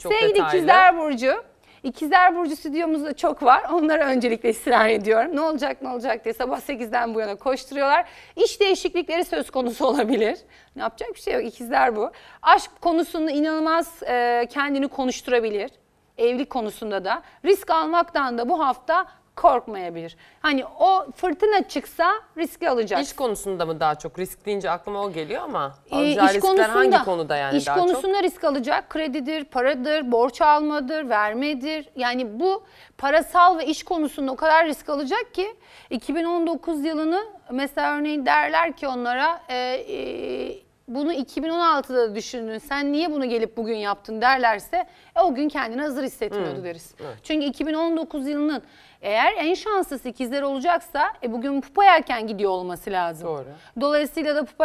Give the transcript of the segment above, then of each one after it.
Çok Sevgili detaylı. İkizler Burcu, İkizler Burcu stüdyomuzda çok var. Onlara öncelikle ısrar ediyorum. Ne olacak ne olacak diye sabah 8'den bu yana koşturuyorlar. İş değişiklikleri söz konusu olabilir. Ne yapacak bir şey yok ikizler bu. Aşk konusunda inanılmaz e, kendini konuşturabilir. Evlilik konusunda da. Risk almaktan da bu hafta korkmayabilir. Hani o fırtına çıksa riski alacak. İş konusunda mı daha çok? Risk deyince aklıma o geliyor ama ee, iş riskler konusunda, hangi konuda yani iş daha konusunda çok? konusunda risk alacak. Kredidir, paradır, borç almadır, vermedir. Yani bu parasal ve iş konusunda o kadar risk alacak ki 2019 yılını mesela örneğin derler ki onlara e, e, bunu 2016'da da düşündün sen niye bunu gelip bugün yaptın derlerse e, o gün kendini hazır hissetmiyordu hmm. deriz. Evet. Çünkü 2019 yılının eğer en şanslı ikizler olacaksa e, bugün pupa yelken gidiyor olması lazım. Doğru. Dolayısıyla da pupa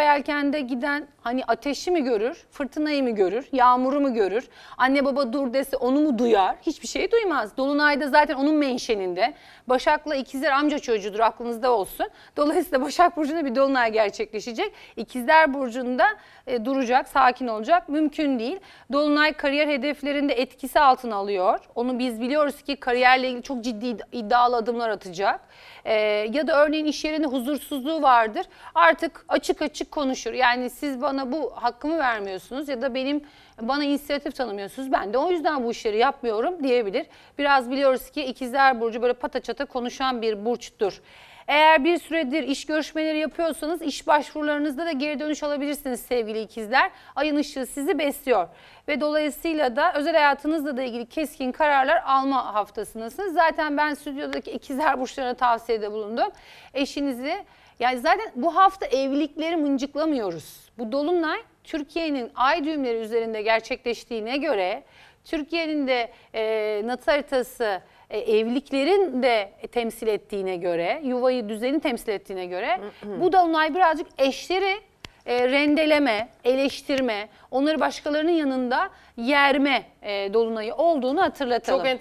de giden hani ateşi mi görür, fırtınayı mı görür, yağmuru mu görür, anne baba dur dese onu mu duyar? Hiçbir şey duymaz. Dolunay'da zaten onun menşeninde. Başak'la ikizler amca çocuğudur aklınızda olsun. Dolayısıyla Başak Burcu'nda bir dolunay gerçekleşecek. İkizler Burcu'nda e, duracak, sakin olacak mümkün değil. Dolunay kariyer hedeflerinde etkisi altına alıyor. Onu biz biliyoruz ki kariyerle ilgili çok ciddi iddialı adımlar atacak. E, ya da örneğin iş yerinde huzursuzluğu vardır. Artık açık açık konuşur. Yani siz bana bu hakkımı vermiyorsunuz ya da benim bana inisiyatif tanımıyorsunuz. Ben de o yüzden bu işleri yapmıyorum diyebilir. Biraz biliyoruz ki ikizler burcu böyle pataçata konuşan bir burçtur. Eğer bir süredir iş görüşmeleri yapıyorsanız iş başvurularınızda da geri dönüş alabilirsiniz sevgili ikizler. Ayın ışığı sizi besliyor ve dolayısıyla da özel hayatınızla da ilgili keskin kararlar alma haftasındasınız. Zaten ben stüdyodaki ikizler burçlarına tavsiyede bulundum. Eşinizi yani zaten bu hafta evlilikleri mıncıklamıyoruz. Bu dolunay Türkiye'nin ay düğümleri üzerinde gerçekleştiğine göre Türkiye'nin de e, NATO haritası e, evliliklerin de temsil ettiğine göre, yuvayı düzeni temsil ettiğine göre bu dolunay birazcık eşleri e, rendeleme, eleştirme, onları başkalarının yanında yerme e, dolunayı olduğunu hatırlatalım. Çok enteresan.